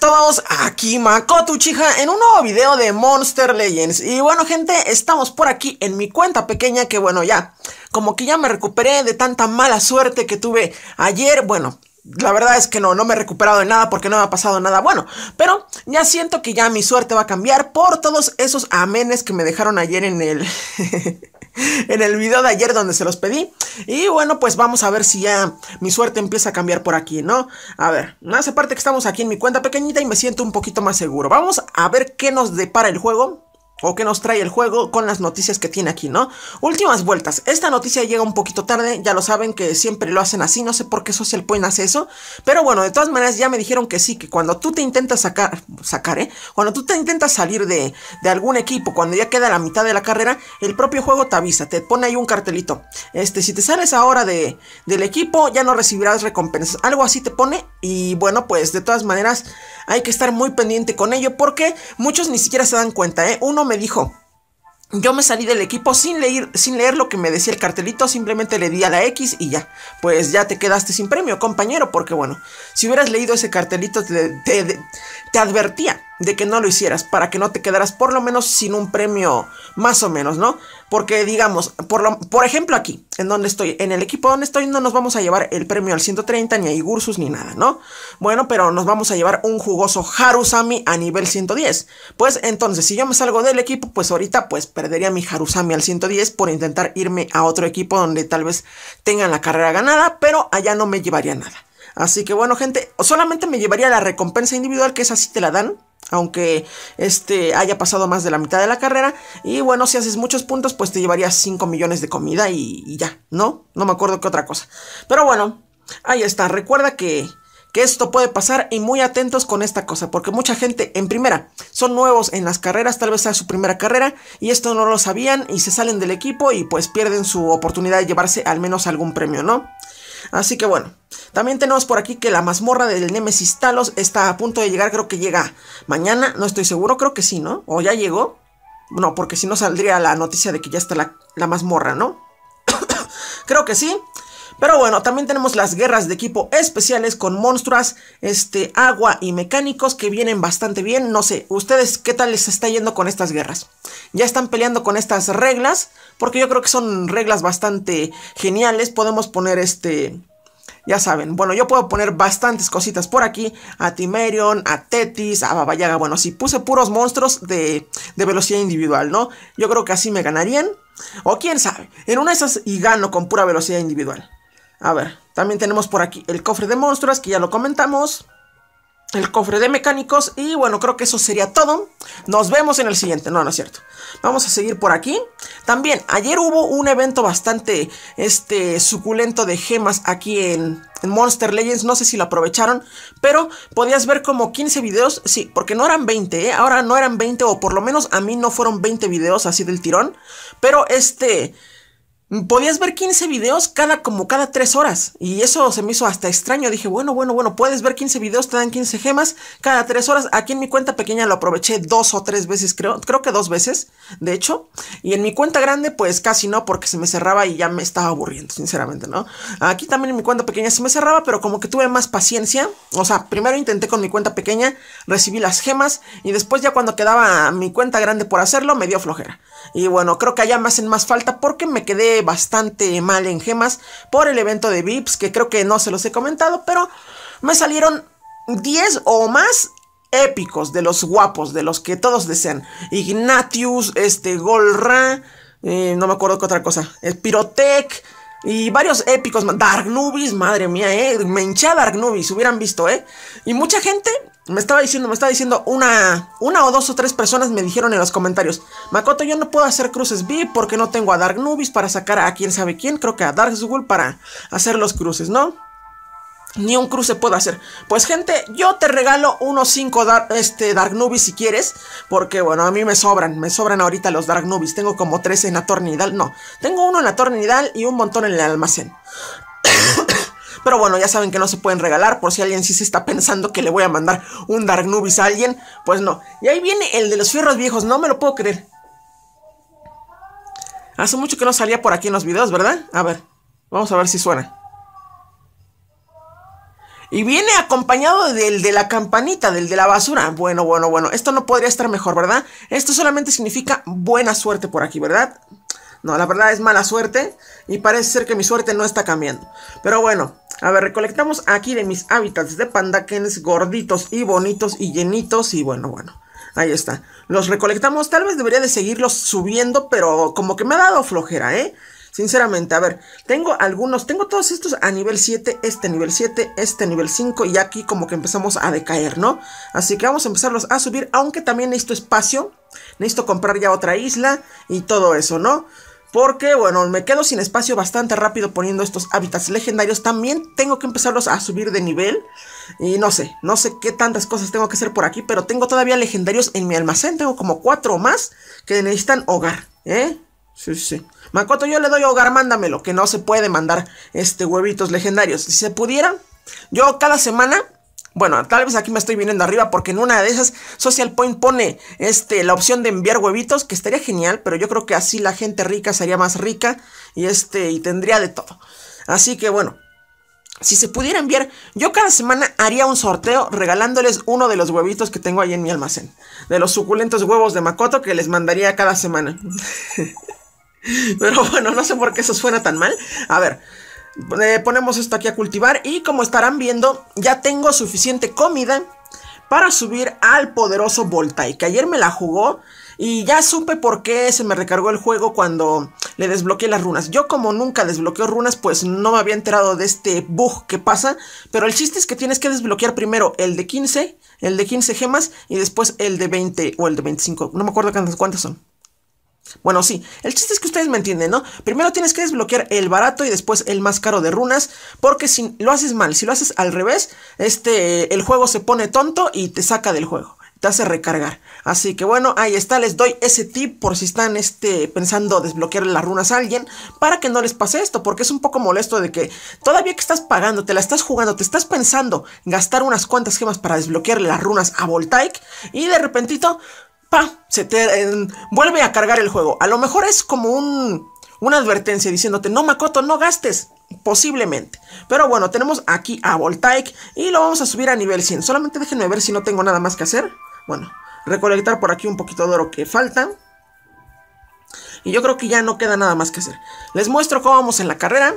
todos, aquí Makoto chija en un nuevo video de Monster Legends Y bueno gente, estamos por aquí en mi cuenta pequeña que bueno ya, como que ya me recuperé de tanta mala suerte que tuve ayer Bueno, la verdad es que no, no me he recuperado de nada porque no me ha pasado nada bueno. Pero ya siento que ya mi suerte va a cambiar por todos esos amenes que me dejaron ayer en el... en el video de ayer donde se los pedí. Y bueno, pues vamos a ver si ya mi suerte empieza a cambiar por aquí, ¿no? A ver, no hace parte que estamos aquí en mi cuenta pequeñita y me siento un poquito más seguro. Vamos a ver qué nos depara el juego o que nos trae el juego con las noticias que tiene aquí, ¿no? Últimas vueltas. Esta noticia llega un poquito tarde, ya lo saben que siempre lo hacen así, no sé por qué Social Point hace eso, pero bueno, de todas maneras ya me dijeron que sí, que cuando tú te intentas sacar, sacar, ¿eh? Cuando tú te intentas salir de, de algún equipo, cuando ya queda la mitad de la carrera, el propio juego te avisa, te pone ahí un cartelito. Este, si te sales ahora de, del equipo, ya no recibirás recompensas. Algo así te pone y bueno, pues de todas maneras hay que estar muy pendiente con ello porque muchos ni siquiera se dan cuenta, ¿eh? Uno me dijo, yo me salí del equipo sin leer, sin leer lo que me decía el cartelito, simplemente le di a la X y ya. Pues ya te quedaste sin premio, compañero, porque bueno, si hubieras leído ese cartelito te, te advertía de que no lo hicieras, para que no te quedaras por lo menos sin un premio, más o menos, ¿no? Porque digamos, por, por ejemplo aquí, en donde estoy, en el equipo donde estoy, no nos vamos a llevar el premio al 130, ni a Igursus, ni nada, ¿no? Bueno, pero nos vamos a llevar un jugoso Harusami a nivel 110. Pues entonces, si yo me salgo del equipo, pues ahorita pues perdería mi Harusami al 110 por intentar irme a otro equipo donde tal vez tengan la carrera ganada, pero allá no me llevaría nada. Así que bueno, gente, solamente me llevaría la recompensa individual, que es así te la dan aunque este haya pasado más de la mitad de la carrera. Y bueno, si haces muchos puntos, pues te llevarías 5 millones de comida y, ya, ¿no? No me acuerdo qué otra cosa. Pero bueno, ahí está. Recuerda que, que esto puede pasar y muy atentos con esta cosa, porque mucha gente en primera son nuevos en las carreras, tal vez sea su primera carrera y esto no lo sabían y se salen del equipo y pues pierden su oportunidad de llevarse al menos algún premio, ¿no? Así que bueno. También tenemos por aquí que la mazmorra del Nemesis Talos está a punto de llegar. Creo que llega mañana. No estoy seguro. Creo que sí, ¿no? O ya llegó. No, porque si no saldría la noticia de que ya está la, la mazmorra, ¿no? creo que sí. Pero bueno, también tenemos las guerras de equipo especiales con monstruos, este, agua y mecánicos que vienen bastante bien. No sé, ustedes qué tal les está yendo con estas guerras. Ya están peleando con estas reglas, porque yo creo que son reglas bastante geniales. Podemos poner este... Ya saben, bueno, yo puedo poner bastantes cositas por aquí. A Timerion, a Tetis, a Babayaga. Bueno, si puse puros monstruos de, de velocidad individual, ¿no? Yo creo que así me ganarían. O quién sabe, en una de esas y gano con pura velocidad individual. A ver, también tenemos por aquí el cofre de monstruos, que ya lo comentamos. El cofre de mecánicos. Y bueno, creo que eso sería todo. Nos vemos en el siguiente. No, no es cierto. Vamos a seguir por aquí. También, ayer hubo un evento bastante este, suculento de gemas aquí en, Monster Legends. No sé si lo aprovecharon. Pero podías ver como 15 videos. Sí, porque no eran 20, ¿eh? Ahora no eran 20. O por lo menos a mí no fueron 20 videos así del tirón. Pero este podías ver 15 videos cada como cada 3 horas. Y eso se me hizo hasta extraño. Dije, bueno, bueno, bueno, puedes ver 15 videos, te dan 15 gemas cada 3 horas. Aquí en mi cuenta pequeña lo aproveché dos o tres veces, creo, creo que dos veces, de hecho. Y en mi cuenta grande, pues casi no, porque se me cerraba y ya me estaba aburriendo, sinceramente, ¿no? Aquí también en mi cuenta pequeña se me cerraba, pero como que tuve más paciencia. O sea, primero intenté con mi cuenta pequeña, recibí las gemas y después ya cuando quedaba mi cuenta grande por hacerlo, me dio flojera. Y bueno, creo que allá me hacen más falta porque me quedé bastante mal en gemas por el evento de VIPs, que creo que no se los he comentado, pero me salieron 10 o más épicos de los guapos, de los que todos desean. Ignatius, este, Golra, eh, no me acuerdo qué otra cosa, Spirotech y varios épicos. Dark Nubis, madre mía, eh. Me hinché a Dark Nubis, hubieran visto, eh. Y mucha gente me estaba diciendo, me estaba diciendo una, una o dos o tres personas me dijeron en los comentarios. Makoto, yo no puedo hacer cruces B porque no tengo a Dark Nubis para sacar a quién sabe quién. Creo que a Dark para hacer los cruces, ¿no? Ni un cruce puedo hacer. Pues gente, yo te regalo unos 5 este, Dark Nubis si quieres. Porque bueno, a mí me sobran. Me sobran ahorita los Dark Nubis. Tengo como 13 en la Tornidal. No, tengo uno en la Tornidal y un montón en el almacén. Pero bueno, ya saben que no se pueden regalar. Por si alguien sí se está pensando que le voy a mandar un Dark Nubis a alguien. Pues no. Y ahí viene el de los fierros viejos. No me lo puedo creer. Hace mucho que no salía por aquí en los videos, ¿verdad? A ver. Vamos a ver si suena. Y viene acompañado del de la campanita, del de la basura. Bueno, bueno, bueno. Esto no podría estar mejor, ¿verdad? Esto solamente significa buena suerte por aquí, ¿verdad? No, la verdad es mala suerte. Y parece ser que mi suerte no está cambiando. Pero bueno, a ver, recolectamos aquí de mis hábitats de pandaquenes gorditos y bonitos y llenitos. Y bueno, bueno. Ahí está. Los recolectamos. Tal vez debería de seguirlos subiendo, pero como que me ha dado flojera, ¿eh? Sinceramente, a ver, tengo algunos, tengo todos estos a nivel 7, este nivel 7, este nivel 5 y aquí como que empezamos a decaer, ¿no? Así que vamos a empezarlos a subir, aunque también necesito espacio, necesito comprar ya otra isla y todo eso, ¿no? Porque, bueno, me quedo sin espacio bastante rápido poniendo estos hábitats legendarios. También tengo que empezarlos a subir de nivel. Y no sé, no sé qué tantas cosas tengo que hacer por aquí. Pero tengo todavía legendarios en mi almacén. Tengo como cuatro o más que necesitan hogar. ¿Eh? Sí, sí, Makoto, yo le doy hogar, mándamelo. Que no se puede mandar este huevitos legendarios. Si se pudiera yo cada semana. Bueno, tal vez aquí me estoy viniendo arriba porque en una de esas Social Point pone este, la opción de enviar huevitos, que estaría genial, pero yo creo que así la gente rica sería más rica y, este, y tendría de todo. Así que bueno, si se pudiera enviar, yo cada semana haría un sorteo regalándoles uno de los huevitos que tengo ahí en mi almacén. De los suculentos huevos de Makoto que les mandaría cada semana. Pero bueno, no sé por qué eso suena tan mal. A ver, eh, ponemos esto aquí a cultivar y como estarán viendo, ya tengo suficiente comida para subir al poderoso Que Ayer me la jugó y ya supe por qué se me recargó el juego cuando le desbloqueé las runas. Yo como nunca desbloqueo runas, pues no me había enterado de este bug que pasa. Pero el chiste es que tienes que desbloquear primero el de 15, el de 15 gemas y después el de 20 o el de 25. No me acuerdo cuántas, cuántas son. Bueno, sí, el chiste es que ustedes me entienden, ¿no? Primero tienes que desbloquear el barato y después el más caro de runas, porque si lo haces mal, si lo haces al revés, este, el juego se pone tonto y te saca del juego, te hace recargar. Así que bueno, ahí está, les doy ese tip por si están este, pensando desbloquear las runas a alguien, para que no les pase esto, porque es un poco molesto de que todavía que estás pagando, te la estás jugando, te estás pensando gastar unas cuantas gemas para desbloquear las runas a Voltaic, y de repentito, se te eh, vuelve a cargar el juego. A lo mejor es como un, una advertencia diciéndote, no Makoto, no gastes, posiblemente. Pero bueno, tenemos aquí a Voltaic y lo vamos a subir a nivel 100. Solamente déjenme ver si no tengo nada más que hacer. Bueno, recolectar por aquí un poquito de oro que falta. Y yo creo que ya no queda nada más que hacer. Les muestro cómo vamos en la carrera.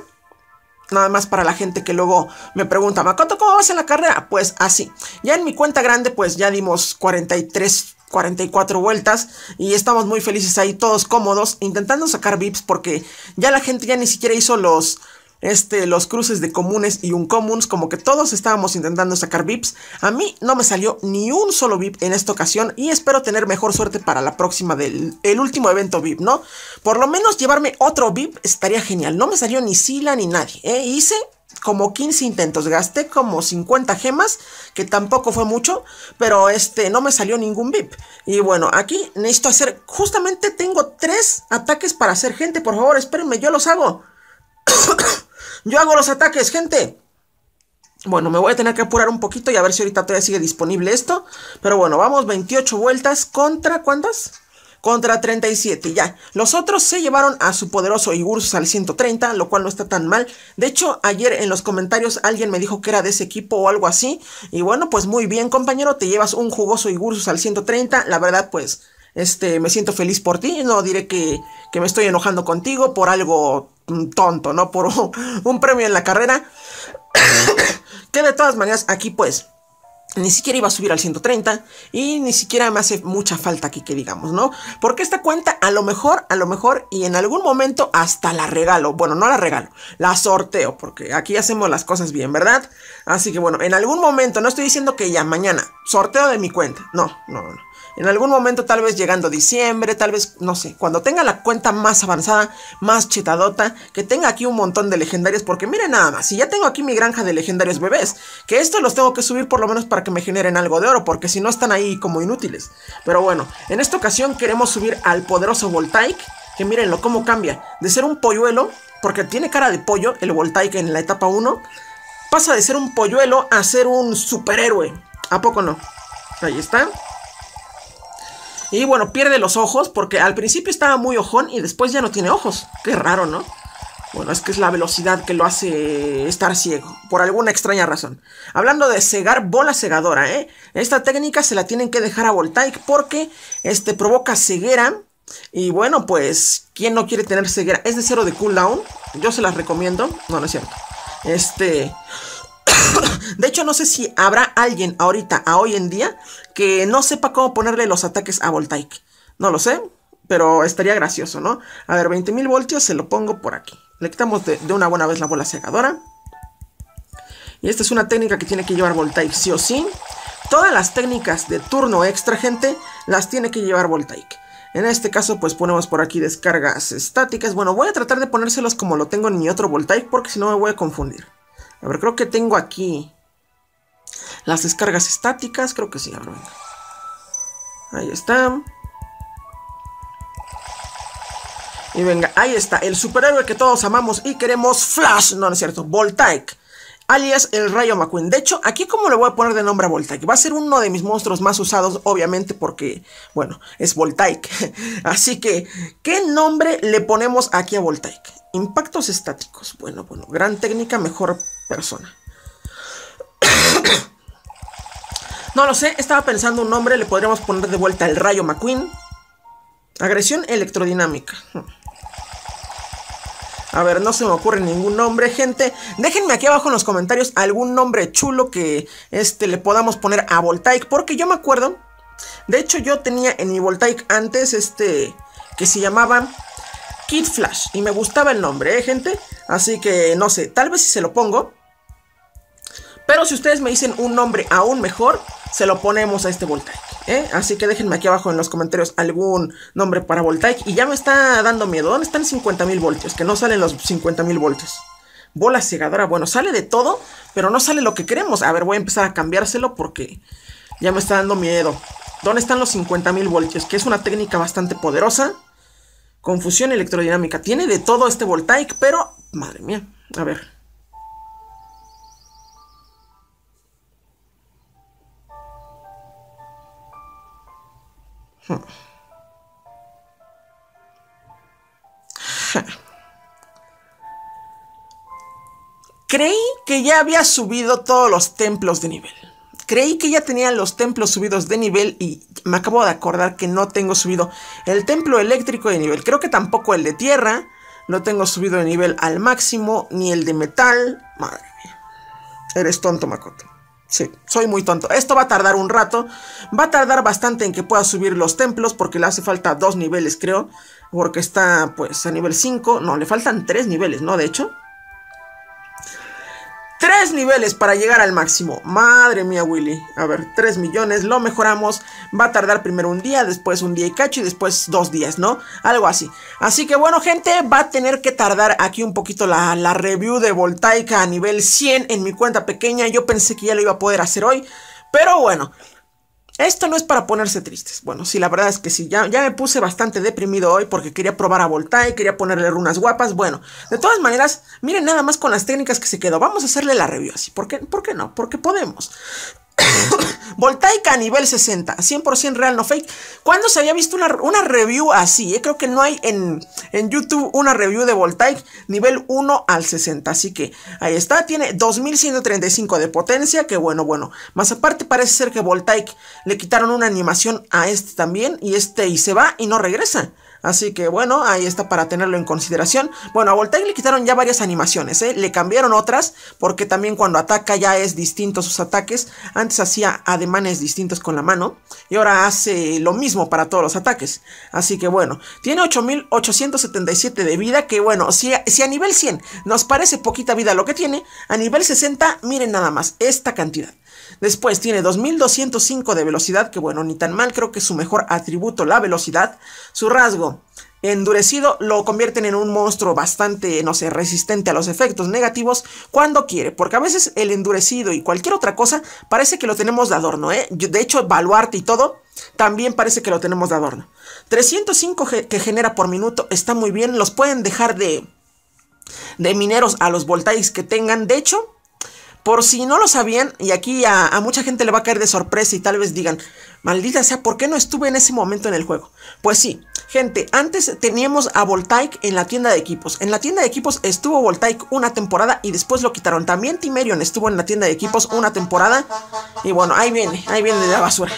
Nada más para la gente que luego me pregunta, Makoto, ¿cómo vas en la carrera? Pues así. Ya en mi cuenta grande, pues ya dimos 43 44 vueltas y estamos muy felices ahí, todos cómodos, intentando sacar VIPs porque ya la gente ya ni siquiera hizo los, este, los cruces de comunes y un como que todos estábamos intentando sacar VIPs. A mí no me salió ni un solo VIP en esta ocasión y espero tener mejor suerte para la próxima del el último evento VIP, ¿no? Por lo menos llevarme otro VIP estaría genial. No me salió ni Sila ni nadie, ¿eh? Hice como 15 intentos, gasté como 50 gemas, que tampoco fue mucho, pero este no me salió ningún VIP. Y bueno, aquí necesito hacer, justamente tengo tres ataques para hacer gente, por favor, espérenme, yo los hago. yo hago los ataques, gente. Bueno, me voy a tener que apurar un poquito y a ver si ahorita todavía sigue disponible esto. Pero bueno, vamos 28 vueltas contra ¿cuántas? contra 37, ya. Los otros se llevaron a su poderoso Igursus al 130, lo cual no está tan mal. De hecho, ayer en los comentarios alguien me dijo que era de ese equipo o algo así. Y bueno, pues muy bien, compañero, te llevas un jugoso Igursus al 130. La verdad, pues, este, me siento feliz por ti. No diré que, que me estoy enojando contigo por algo mm, tonto, ¿no? Por un premio en la carrera. que de todas maneras, aquí pues ni siquiera iba a subir al 130 y ni siquiera me hace mucha falta aquí que digamos, ¿no? Porque esta cuenta a lo mejor, a lo mejor y en algún momento hasta la regalo, bueno, no la regalo, la sorteo, porque aquí hacemos las cosas bien, ¿verdad? Así que bueno, en algún momento, no estoy diciendo que ya mañana, sorteo de mi cuenta, no, no, no. En algún momento, tal vez llegando diciembre, tal vez, no sé, cuando tenga la cuenta más avanzada, más chetadota, que tenga aquí un montón de legendarios, porque miren nada más, si ya tengo aquí mi granja de legendarios bebés, que estos los tengo que subir por lo menos para que me generen algo de oro, porque si no están ahí como inútiles. Pero bueno, en esta ocasión queremos subir al poderoso Voltaic, que mírenlo cómo cambia, de ser un polluelo, porque tiene cara de pollo el Voltaic en la etapa 1, pasa de ser un polluelo a ser un superhéroe. ¿A poco no? Ahí está. Y bueno, pierde los ojos porque al principio estaba muy ojón y después ya no tiene ojos. Qué raro, ¿no? Bueno, es que es la velocidad que lo hace estar ciego, por alguna extraña razón. Hablando de cegar, bola cegadora, ¿eh? Esta técnica se la tienen que dejar a Voltaic porque este, provoca ceguera. Y bueno, pues, ¿quién no quiere tener ceguera? Es de cero de cooldown, yo se las recomiendo. No, no es cierto. Este... de hecho, no sé si habrá alguien ahorita, a hoy en día, que no sepa cómo ponerle los ataques a Voltaic. No lo sé, pero estaría gracioso, ¿no? A ver, 20.000 voltios se lo pongo por aquí. Le quitamos de, una buena vez la bola cegadora Y esta es una técnica que tiene que llevar Voltaic sí o sí. Todas las técnicas de turno extra, gente, las tiene que llevar Voltaic. En este caso, pues ponemos por aquí descargas estáticas. Bueno, voy a tratar de ponérselas como lo tengo en mi otro Voltaic porque si no me voy a confundir. A ver, creo que tengo aquí las descargas estáticas. Creo que sí, a Ahí están Y venga, ahí está, el superhéroe que todos amamos y queremos, Flash, no, no es cierto, Voltaic alias el Rayo McQueen. De hecho, aquí como le voy a poner de nombre a Voltaic. Va a ser uno de mis monstruos más usados, obviamente, porque, bueno, es Voltaic. Así que, ¿qué nombre le ponemos aquí a Voltaic? Impactos estáticos. Bueno, bueno, gran técnica, mejor persona. no lo sé, estaba pensando un nombre, le podríamos poner de vuelta el Rayo McQueen. Agresión electrodinámica. Hmm. A ver, no se me ocurre ningún nombre, gente. Déjenme aquí abajo en los comentarios algún nombre chulo que este, le podamos poner a Voltaic. Porque yo me acuerdo. De hecho, yo tenía en mi Voltaic antes este. que se llamaba Kid Flash. Y me gustaba el nombre, ¿eh, gente? Así que no sé, tal vez si se lo pongo. Pero si ustedes me dicen un nombre aún mejor, se lo ponemos a este Voltaic. ¿eh? Así que déjenme aquí abajo en los comentarios algún nombre para Voltaic. Y ya me está dando miedo. ¿Dónde están 50.000 voltios? Que no salen los 50.000 voltios. Bola cegadora. Bueno, sale de todo, pero no sale lo que queremos. A ver, voy a empezar a cambiárselo porque ya me está dando miedo. ¿Dónde están los 50.000 voltios? Que es una técnica bastante poderosa. Confusión electrodinámica. Tiene de todo este Voltaic, pero... Madre mía. A ver. Hmm. Creí que ya había subido todos los templos de nivel. Creí que ya tenía los templos subidos de nivel y me acabo de acordar que no tengo subido el templo eléctrico de nivel. Creo que tampoco el de tierra. No tengo subido de nivel al máximo, ni el de metal. Madre mía. Eres tonto, Makoto. Sí, soy muy tonto. Esto va a tardar un rato. Va a tardar bastante en que pueda subir los templos porque le hace falta dos niveles, creo. Porque está pues a nivel 5. No, le faltan tres niveles, ¿no? De hecho. Tres niveles para llegar al máximo. Madre mía, Willy. A ver, tres millones, lo mejoramos. Va a tardar primero un día, después un día y cacho y después dos días, ¿no? Algo así. Así que bueno, gente, va a tener que tardar aquí un poquito la, la review de Voltaica a nivel 100 en mi cuenta pequeña. Yo pensé que ya lo iba a poder hacer hoy. Pero bueno, esto no es para ponerse tristes. Bueno, sí, la verdad es que sí, ya, ya me puse bastante deprimido hoy porque quería probar a y quería ponerle runas guapas. Bueno, de todas maneras, miren nada más con las técnicas que se quedó. Vamos a hacerle la review así. ¿Por qué, ¿Por qué no? Porque podemos. a nivel 60, 100% real, no fake. ¿Cuándo se había visto una, review así? Eh? Creo que no hay en, en YouTube una review de Voltaic nivel 1 al 60. Así que ahí está, tiene 2135 de potencia, que bueno, bueno. Más aparte parece ser que Voltaic le quitaron una animación a este también y este y se va y no regresa. Así que bueno, ahí está para tenerlo en consideración. Bueno, a Voltaic le quitaron ya varias animaciones, ¿eh? le cambiaron otras, porque también cuando ataca ya es distinto sus ataques. Antes hacía ademanes distintos con la mano, y ahora hace lo mismo para todos los ataques. Así que bueno, tiene 8877 de vida, que bueno, si a, si a nivel 100 nos parece poquita vida lo que tiene, a nivel 60, miren nada más, esta cantidad. Después tiene 2205 de velocidad, que bueno, ni tan mal, creo que es su mejor atributo, la velocidad. Su rasgo endurecido lo convierten en un monstruo bastante, no sé, resistente a los efectos negativos cuando quiere, porque a veces el endurecido y cualquier otra cosa parece que lo tenemos de adorno, ¿eh? De hecho, baluarte y todo también parece que lo tenemos de adorno. 305 que genera por minuto está muy bien, los pueden dejar de, de mineros a los voltais que tengan, de hecho... Por si no lo sabían, y aquí a, mucha gente le va a caer de sorpresa y tal vez digan, maldita sea, ¿por qué no estuve en ese momento en el juego? Pues sí, gente, antes teníamos a Voltaic en la tienda de equipos. En la tienda de equipos estuvo Voltaic una temporada y después lo quitaron. También Timerion estuvo en la tienda de equipos una temporada. Y bueno, ahí viene, ahí viene de la basura.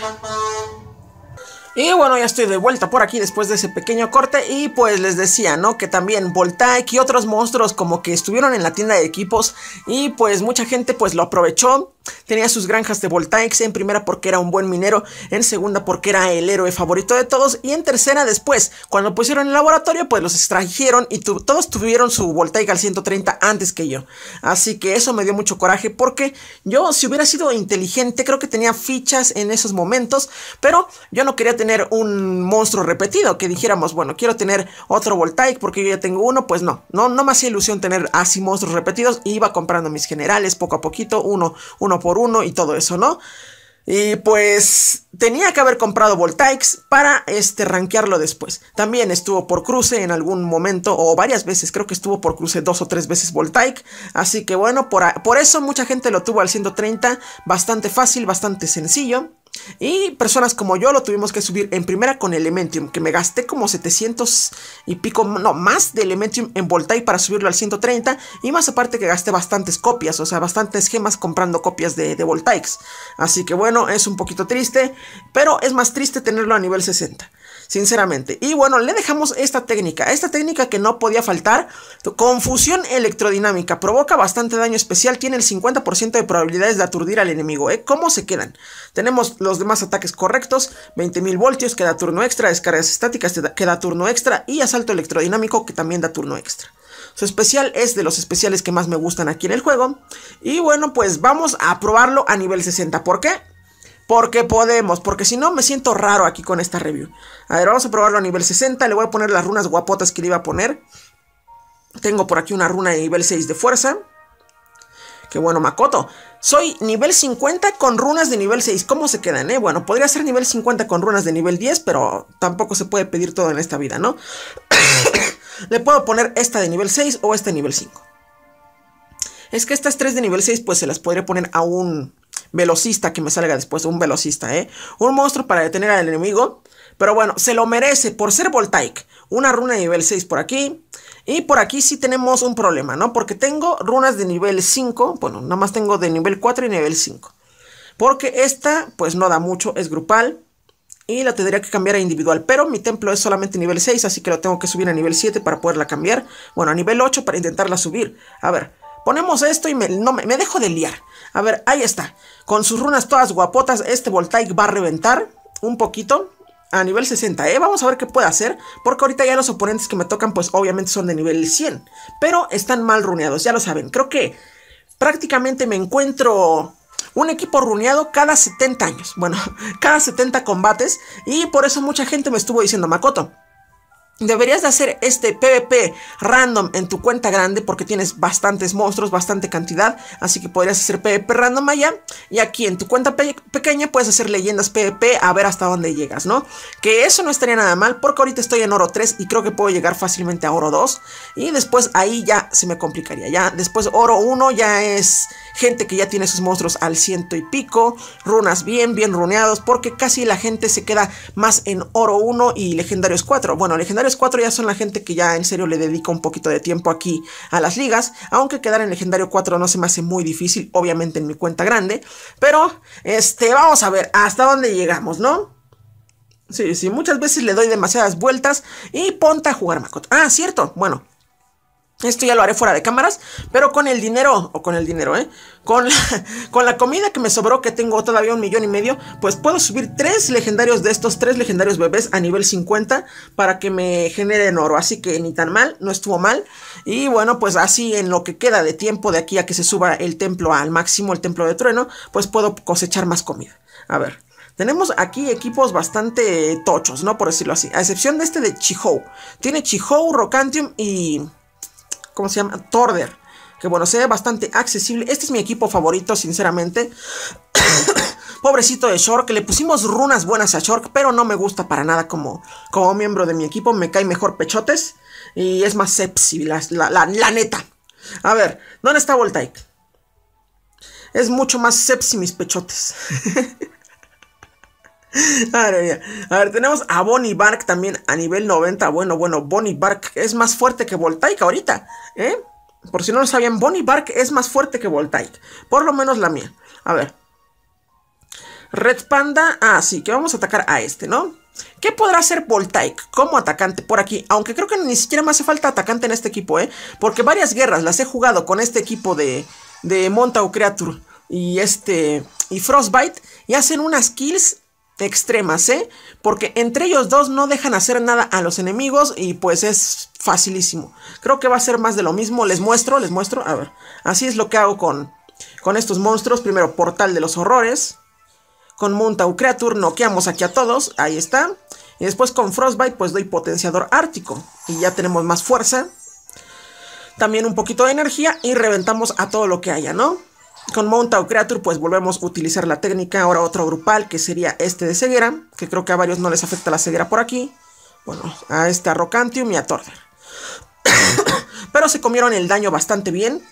Y bueno, ya estoy de vuelta por aquí después de ese pequeño corte y pues les decía, ¿no? Que también Voltaic y otros monstruos como que estuvieron en la tienda de equipos y pues mucha gente pues lo aprovechó. Tenía sus granjas de Voltaic en primera porque era un buen minero, en segunda porque era el héroe favorito de todos y en tercera después, cuando pusieron el laboratorio pues los extrajeron y todos tuvieron su Voltaic al 130 antes que yo. Así que eso me dio mucho coraje porque yo si hubiera sido inteligente creo que tenía fichas en esos momentos, pero yo no quería tener un monstruo repetido, que dijéramos, bueno, quiero tener otro Voltaic porque yo ya tengo uno, pues no, no, no me hacía ilusión tener así monstruos repetidos, y iba comprando mis generales poco a poquito, uno, uno por uno y todo eso, ¿no? Y pues tenía que haber comprado Voltaics para este rankearlo después. También estuvo por cruce en algún momento o varias veces, creo que estuvo por cruce dos o tres veces Voltaic. Así que bueno, por, por eso mucha gente lo tuvo al 130, bastante fácil, bastante sencillo. Y personas como yo lo tuvimos que subir en primera con Elementium, que me gasté como 700 y pico, no, más de Elementium en Voltaic para subirlo al 130. Y más aparte que gasté bastantes copias, o sea, bastantes gemas comprando copias de, de Así que bueno, es un poquito triste, pero es más triste tenerlo a nivel 60 sinceramente. Y bueno, le dejamos esta técnica, esta técnica que no podía faltar, confusión electrodinámica, provoca bastante daño especial, tiene el 50% de probabilidades de aturdir al enemigo, ¿eh? ¿Cómo se quedan? Tenemos los demás ataques correctos, 20.000 voltios que da turno extra, descargas estáticas que da turno extra y asalto electrodinámico que también da turno extra. Su especial es de los especiales que más me gustan aquí en el juego. Y bueno, pues vamos a probarlo a nivel 60. ¿Por qué? Porque podemos, porque si no me siento raro aquí con esta review. A ver, vamos a probarlo a nivel 60. Le voy a poner las runas guapotas que le iba a poner. Tengo por aquí una runa de nivel 6 de fuerza. Qué bueno, Makoto. Soy nivel 50 con runas de nivel 6. ¿Cómo se quedan, eh? Bueno, podría ser nivel 50 con runas de nivel 10, pero tampoco se puede pedir todo en esta vida, ¿no? Le puedo poner esta de nivel 6 o esta de nivel 5. Es que estas tres de nivel 6 pues se las podría poner a un velocista que me salga después, un velocista, ¿eh? Un monstruo para detener al enemigo. Pero bueno, se lo merece por ser Voltaic. Una runa de nivel 6 por aquí. Y por aquí sí tenemos un problema, ¿no? Porque tengo runas de nivel 5. Bueno, nada más tengo de nivel 4 y nivel 5. Porque esta, pues no da mucho, es grupal. Y la tendría que cambiar a individual. Pero mi templo es solamente nivel 6, así que lo tengo que subir a nivel 7 para poderla cambiar. Bueno, a nivel 8 para intentarla subir. A ver, Ponemos esto y me, no, me, dejo de liar. A ver, ahí está. Con sus runas todas guapotas, este Voltaic va a reventar un poquito a nivel 60, ¿eh? Vamos a ver qué puede hacer, porque ahorita ya los oponentes que me tocan, pues obviamente son de nivel 100, pero están mal runeados, ya lo saben. Creo que prácticamente me encuentro un equipo runeado cada 70 años, bueno, cada 70 combates, y por eso mucha gente me estuvo diciendo, Makoto, Deberías de hacer este PvP random en tu cuenta grande porque tienes bastantes monstruos, bastante cantidad, así que podrías hacer PvP random allá. Y aquí en tu cuenta pequeña puedes hacer leyendas PvP a ver hasta dónde llegas, ¿no? Que eso no estaría nada mal porque ahorita estoy en oro 3 y creo que puedo llegar fácilmente a oro 2. Y después ahí ya se me complicaría, ya después oro 1 ya es gente que ya tiene sus monstruos al ciento y pico, runas bien, bien runeados, porque casi la gente se queda más en oro 1 y legendarios 4. Bueno, legendarios 4 cuatro ya son la gente que ya en serio le dedica un poquito de tiempo aquí a las ligas, aunque quedar en legendario 4 no se me hace muy difícil, obviamente en mi cuenta grande, pero este, vamos a ver hasta dónde llegamos, ¿no? Sí, sí, muchas veces le doy demasiadas vueltas y ponte a jugar Makoto. Ah, cierto, bueno, esto ya lo haré fuera de cámaras, pero con el dinero, o con el dinero, ¿eh? Con la, con la comida que me sobró, que tengo todavía un millón y medio, pues puedo subir tres legendarios de estos, tres legendarios bebés a nivel 50 para que me generen oro. Así que ni tan mal, no estuvo mal. Y bueno, pues así en lo que queda de tiempo de aquí a que se suba el templo al máximo, el templo de trueno, pues puedo cosechar más comida. A ver, tenemos aquí equipos bastante tochos, ¿no? Por decirlo así. A excepción de este de Chihou. Tiene Chihou, Rocantium y... ¿cómo se llama? Torder. Que bueno, se bastante accesible. Este es mi equipo favorito, sinceramente. Pobrecito de Shork, le pusimos runas buenas a Shork, pero no me gusta para nada como, como miembro de mi equipo. Me cae mejor Pechotes y es más sepsi, la, la, neta. A ver, ¿dónde está Voltaic? Es mucho más sepsi mis Pechotes. A ver, tenemos a Bonnie Bark también a nivel 90. Bueno, bueno, Bonnie Bark es más fuerte que Voltaic ahorita, ¿eh? Por si no lo sabían, Bonnie Bark es más fuerte que Voltaic. Por lo menos la mía. A ver. Red Panda. Ah, sí, que vamos a atacar a este, ¿no? ¿Qué podrá hacer Voltaic como atacante por aquí? Aunque creo que ni siquiera me hace falta atacante en este equipo, ¿eh? Porque varias guerras las he jugado con este equipo de, de Montau Creature y este... Y Frostbite. Y hacen unas kills extremas, ¿eh? Porque entre ellos dos no dejan hacer nada a los enemigos y pues es facilísimo. Creo que va a ser más de lo mismo. Les muestro, les muestro. A ver, así es lo que hago con, con estos monstruos. Primero, Portal de los Horrores. Con Muntau Creature noqueamos aquí a todos. Ahí está. Y después con Frostbite pues doy potenciador ártico. Y ya tenemos más fuerza. También un poquito de energía y reventamos a todo lo que haya, ¿no? Con Mount Creature pues volvemos a utilizar la técnica, ahora otro grupal que sería este de ceguera, que creo que a varios no les afecta la ceguera por aquí. Bueno, a este a Rocantium y a Torder. Pero se comieron el daño bastante bien.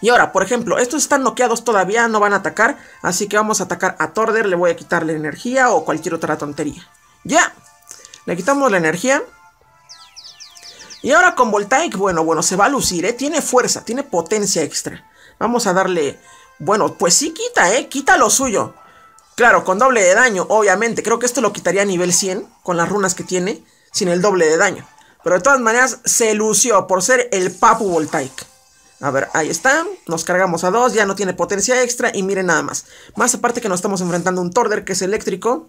Y ahora, por ejemplo, estos están noqueados todavía, no van a atacar, así que vamos a atacar a Torder, le voy a quitar la energía o cualquier otra tontería. ¡Ya! Le quitamos la energía. Y ahora con Voltaic, bueno, bueno, se va a lucir, ¿eh? Tiene fuerza, tiene potencia extra. Vamos a darle... Bueno, pues sí quita, ¿eh? Quita lo suyo. Claro, con doble de daño, obviamente. Creo que esto lo quitaría a nivel 100, con las runas que tiene, sin el doble de daño. Pero de todas maneras, se lució por ser el Papu Voltaic. A ver, ahí está. Nos cargamos a dos, ya no tiene potencia extra. Y miren nada más. Más aparte que nos estamos enfrentando a un Torder que es eléctrico.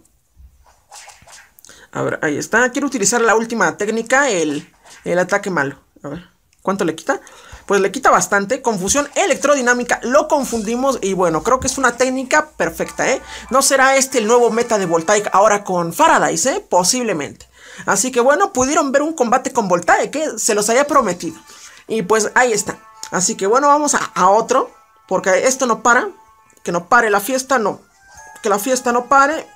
A ver, ahí está. Quiero utilizar la última técnica, el, el ataque malo. A ver, ¿cuánto le quita? pues le quita bastante. Confusión electrodinámica, lo confundimos y bueno, creo que es una técnica perfecta, ¿eh? No será este el nuevo meta de Voltaic ahora con Faraday, ¿eh? Posiblemente. Así que bueno, pudieron ver un combate con Voltaic, que ¿eh? se los había prometido. Y pues ahí está. Así que bueno, vamos a, otro, porque esto no para. Que no pare la fiesta, no. Que la fiesta no pare.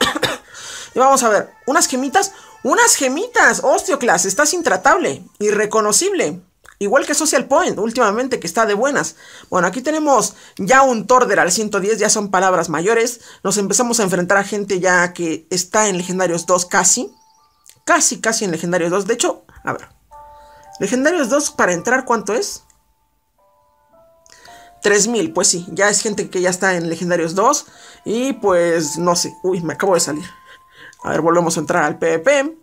y vamos a ver, unas gemitas. Unas gemitas, osteoclas, estás intratable, irreconocible. Igual que Social Point, últimamente que está de buenas. Bueno, aquí tenemos ya un Torder al 110, ya son palabras mayores. Nos empezamos a enfrentar a gente ya que está en Legendarios 2 casi. Casi, casi en Legendarios 2. De hecho, a ver. Legendarios 2 para entrar, ¿cuánto es? 3000, pues sí, ya es gente que ya está en Legendarios 2. Y pues no sé, uy, me acabo de salir. A ver, volvemos a entrar al PvP.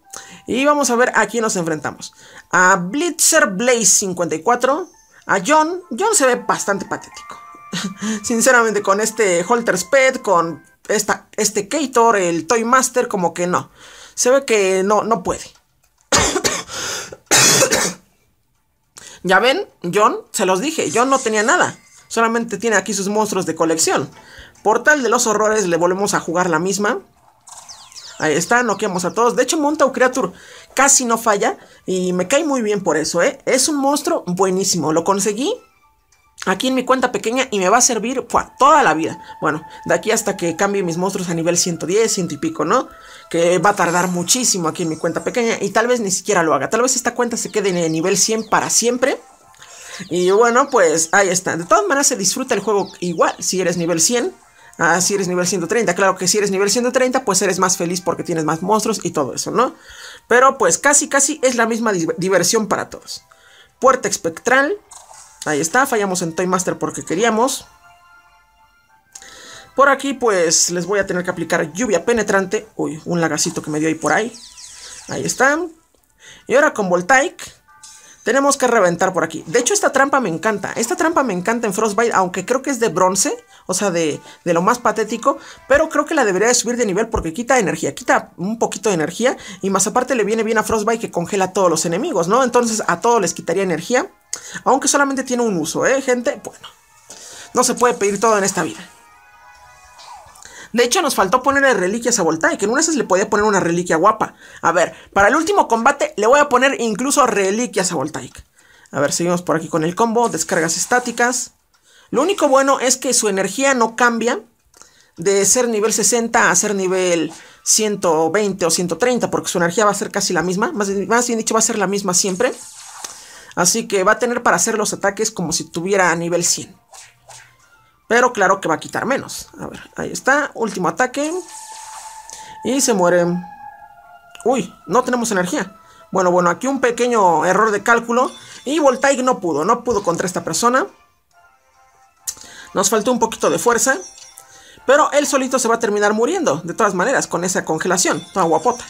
Y vamos a ver a quién nos enfrentamos. A Blitzer Blaze 54. A John. John se ve bastante patético. Sinceramente, con este Holter Pet, con esta, este Kator, el Toy Master, como que no. Se ve que no, no puede. ya ven, John, se los dije, John no tenía nada. Solamente tiene aquí sus monstruos de colección. Portal de los Horrores, le volvemos a jugar la misma. Ahí está, noqueamos a todos. De hecho, Montau Creature casi no falla y me cae muy bien por eso, ¿eh? Es un monstruo buenísimo, lo conseguí aquí en mi cuenta pequeña y me va a servir toda la vida. Bueno, de aquí hasta que cambie mis monstruos a nivel 110, ciento y pico, ¿no? Que va a tardar muchísimo aquí en mi cuenta pequeña y tal vez ni siquiera lo haga. Tal vez esta cuenta se quede en el nivel 100 para siempre. Y bueno, pues ahí está. De todas maneras se disfruta el juego igual si eres nivel 100. Ah, si eres nivel 130, claro que si eres nivel 130, pues eres más feliz porque tienes más monstruos y todo eso, ¿no? Pero pues casi, casi es la misma diversión para todos. Puerta espectral. Ahí está, fallamos en Toy Master porque queríamos. Por aquí pues les voy a tener que aplicar lluvia penetrante. Uy, un lagacito que me dio ahí por ahí. Ahí está. Y ahora con Voltaic tenemos que reventar por aquí. De hecho, esta trampa me encanta. Esta trampa me encanta en Frostbite, aunque creo que es de bronce. O sea, de, lo más patético. Pero creo que la debería de subir de nivel porque quita energía. Quita un poquito de energía. Y más aparte le viene bien a Frostbite que congela a todos los enemigos, ¿no? Entonces a todos les quitaría energía. Aunque solamente tiene un uso, ¿eh, gente? Bueno, no se puede pedir todo en esta vida. De hecho, nos faltó ponerle reliquias a Voltaic, en una de esas le podía poner una reliquia guapa. A ver, para el último combate le voy a poner incluso reliquias a Voltaic. A ver, seguimos por aquí con el combo, descargas estáticas. Lo único bueno es que su energía no cambia de ser nivel 60 a ser nivel 120 o 130, porque su energía va a ser casi la misma, más, más bien dicho va a ser la misma siempre. Así que va a tener para hacer los ataques como si tuviera a nivel 100. Pero claro que va a quitar menos. A ver, ahí está. Último ataque. Y se muere. Uy, no tenemos energía. Bueno, bueno, aquí un pequeño error de cálculo. Y Voltaic no pudo, no pudo contra esta persona. Nos faltó un poquito de fuerza. Pero él solito se va a terminar muriendo, de todas maneras, con esa congelación. Toda guapota.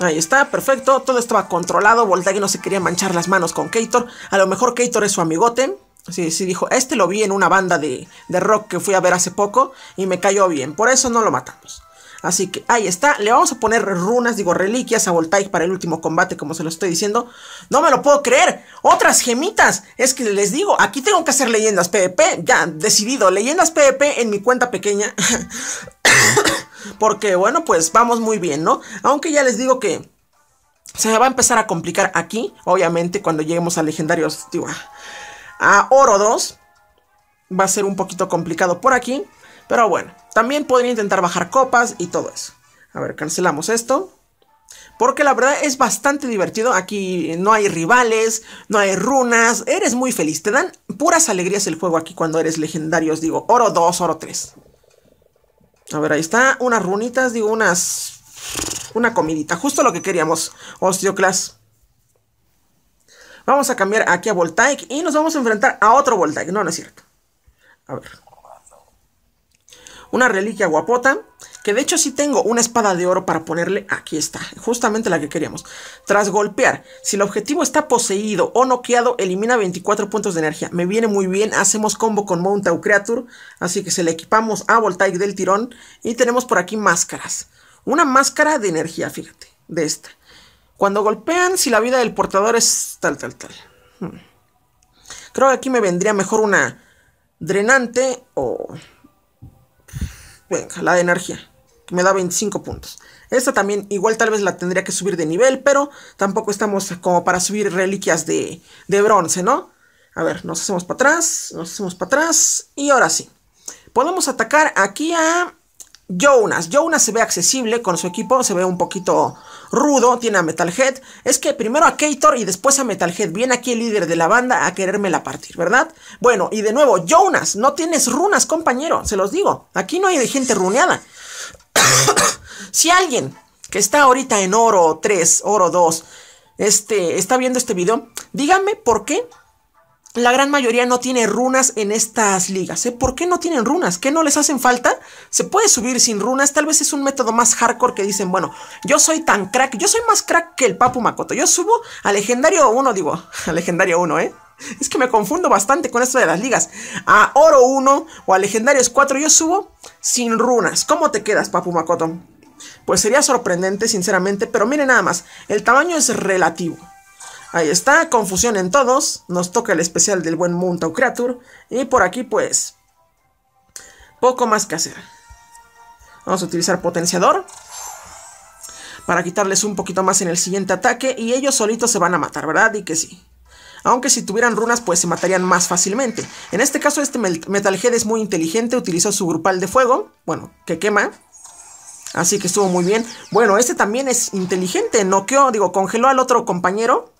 Ahí está, perfecto. Todo estaba controlado. Voltaic no se quería manchar las manos con Kator. A lo mejor Kator es su amigote. Sí, sí, dijo, este lo vi en una banda de, rock que fui a ver hace poco y me cayó bien, por eso no lo matamos. Así que ahí está, le vamos a poner runas, digo reliquias a Voltaic para el último combate, como se lo estoy diciendo. No me lo puedo creer, otras gemitas, es que les digo, aquí tengo que hacer leyendas PvP, ya decidido, leyendas PvP en mi cuenta pequeña. Porque bueno, pues vamos muy bien, ¿no? Aunque ya les digo que se va a empezar a complicar aquí, obviamente, cuando lleguemos a legendarios, a oro 2. Va a ser un poquito complicado por aquí. Pero bueno, también podría intentar bajar copas y todo eso. A ver, cancelamos esto. Porque la verdad es bastante divertido. Aquí no hay rivales, no hay runas. Eres muy feliz. Te dan puras alegrías el juego aquí cuando eres legendario. Os digo, oro 2, oro 3. A ver, ahí está. Unas runitas, digo, unas... Una comidita. Justo lo que queríamos, Osteoclass. Vamos a cambiar aquí a Voltaic y nos vamos a enfrentar a otro Voltaic. No, no es cierto. A ver. Una reliquia guapota. Que de hecho sí tengo una espada de oro para ponerle. Aquí está. Justamente la que queríamos. Tras golpear. Si el objetivo está poseído o noqueado, elimina 24 puntos de energía. Me viene muy bien. Hacemos combo con Mount Creature. Así que se le equipamos a Voltaic del tirón. Y tenemos por aquí máscaras. Una máscara de energía, fíjate. De esta. Cuando golpean, si la vida del portador es tal, tal, tal. Hmm. Creo que aquí me vendría mejor una drenante o... Venga, la de energía, que me da 25 puntos. Esta también igual tal vez la tendría que subir de nivel, pero tampoco estamos como para subir reliquias de, de bronce, ¿no? A ver, nos hacemos para atrás, nos hacemos para atrás y ahora sí. Podemos atacar aquí a Jonas. Jonas se ve accesible con su equipo, se ve un poquito Rudo, tiene a Metalhead. Es que primero a Kator y después a Metalhead. Viene aquí el líder de la banda a quererme la partir, ¿verdad? Bueno, y de nuevo, Jonas, no tienes runas, compañero, se los digo. Aquí no hay gente runeada. si alguien que está ahorita en oro 3, oro 2, este, está viendo este video, díganme por qué la gran mayoría no tiene runas en estas ligas. ¿eh? ¿Por qué no tienen runas? ¿Qué no les hacen falta? Se puede subir sin runas. Tal vez es un método más hardcore que dicen, bueno, yo soy tan crack, yo soy más crack que el Papu Makoto. Yo subo a legendario 1, digo, a legendario 1, ¿eh? Es que me confundo bastante con esto de las ligas. A oro 1 o a legendarios 4 yo subo sin runas. ¿Cómo te quedas, Papu Makoto? Pues sería sorprendente, sinceramente, pero miren nada más, el tamaño es relativo. Ahí está, confusión en todos. Nos toca el especial del buen Mountain Creature. Y por aquí, pues, poco más que hacer. Vamos a utilizar potenciador. Para quitarles un poquito más en el siguiente ataque. Y ellos solitos se van a matar, ¿verdad? Y que sí. Aunque si tuvieran runas, pues se matarían más fácilmente. En este caso, este Metalhead es muy inteligente. Utilizó su grupal de fuego. Bueno, que quema. Así que estuvo muy bien. Bueno, este también es inteligente. Noqueó, digo, congeló al otro compañero.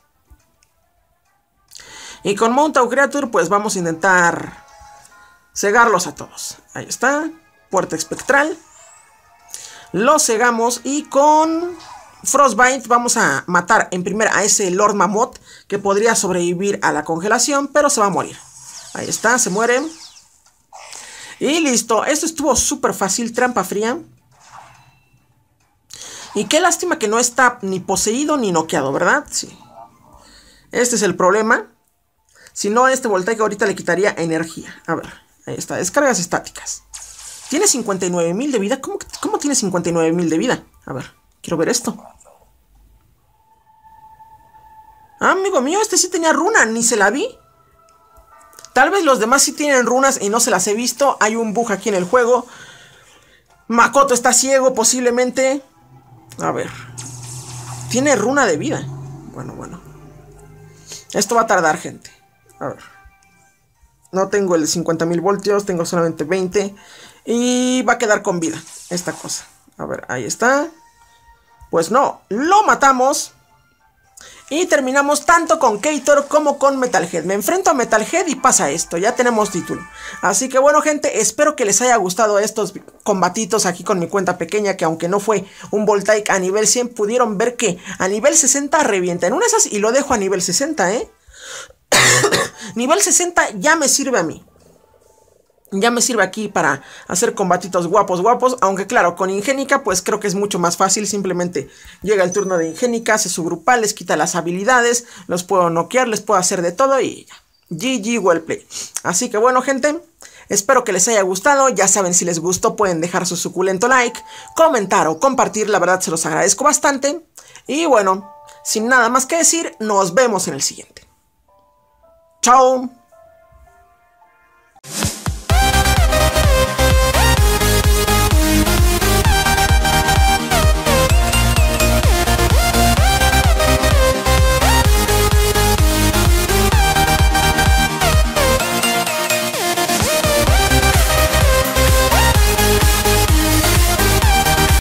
Y con Mount Creature, pues vamos a intentar cegarlos a todos. Ahí está. Puerta espectral. Lo cegamos y con Frostbite vamos a matar en primera a ese Lord Mammoth que podría sobrevivir a la congelación, pero se va a morir. Ahí está, se muere. Y listo, esto estuvo súper fácil, trampa fría. Y qué lástima que no está ni poseído ni noqueado, ¿verdad? Sí. Este es el problema. Si no, este voltaje ahorita le quitaría energía. A ver, ahí está. Descargas estáticas. Tiene 59.000 de vida. ¿Cómo, cómo tiene 59.000 de vida? A ver, quiero ver esto. Ah, amigo mío, este sí tenía runa, ni se la vi. Tal vez los demás sí tienen runas y no se las he visto. Hay un bug aquí en el juego. Makoto está ciego, posiblemente. A ver. Tiene runa de vida. Bueno, bueno. Esto va a tardar, gente. No tengo el 50.000 voltios, tengo solamente 20. Y va a quedar con vida esta cosa. A ver, ahí está. Pues no, lo matamos. Y terminamos tanto con Kator como con Metalhead. Me enfrento a Metalhead y pasa esto, ya tenemos título. Así que bueno gente, espero que les haya gustado estos combatitos aquí con mi cuenta pequeña. Que aunque no fue un Voltaic a nivel 100, pudieron ver que a nivel 60 revienta. En una esas y lo dejo a nivel 60, ¿eh? Nivel 60 ya me sirve a mí. Ya me sirve aquí para hacer combatitos guapos, guapos. Aunque claro, con Ingénica pues creo que es mucho más fácil. Simplemente llega el turno de Ingénica, hace su grupal, les quita las habilidades. Los puedo noquear, les puedo hacer de todo y ya. GG Wellplay Así que bueno gente, espero que les haya gustado. Ya saben si les gustó pueden dejar su suculento like, comentar o compartir. La verdad se los agradezco bastante. Y bueno, sin nada más que decir, nos vemos en el siguiente. Ciao!